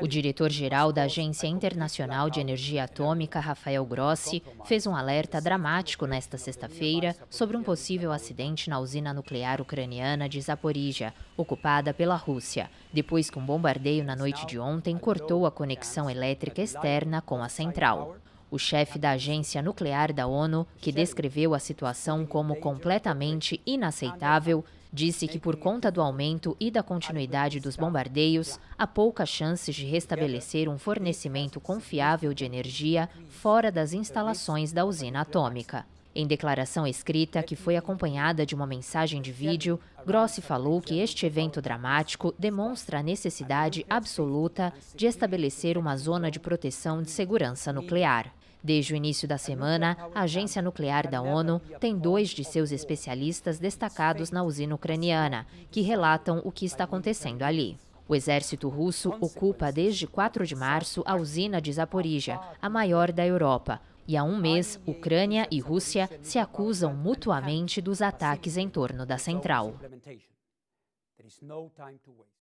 O diretor-geral da Agência Internacional de Energia Atômica, Rafael Grossi, fez um alerta dramático nesta sexta-feira sobre um possível acidente na usina nuclear ucraniana de Zaporizhia, ocupada pela Rússia, depois que um bombardeio na noite de ontem cortou a conexão elétrica externa com a central o chefe da Agência Nuclear da ONU, que descreveu a situação como completamente inaceitável, disse que por conta do aumento e da continuidade dos bombardeios, há poucas chances de restabelecer um fornecimento confiável de energia fora das instalações da usina atômica. Em declaração escrita, que foi acompanhada de uma mensagem de vídeo, Grossi falou que este evento dramático demonstra a necessidade absoluta de estabelecer uma zona de proteção de segurança nuclear. Desde o início da semana, a Agência Nuclear da ONU tem dois de seus especialistas destacados na usina ucraniana, que relatam o que está acontecendo ali. O exército russo ocupa desde 4 de março a usina de Zaporizhia, a maior da Europa. E há um mês, Ucrânia e Rússia se acusam mutuamente dos ataques em torno da central.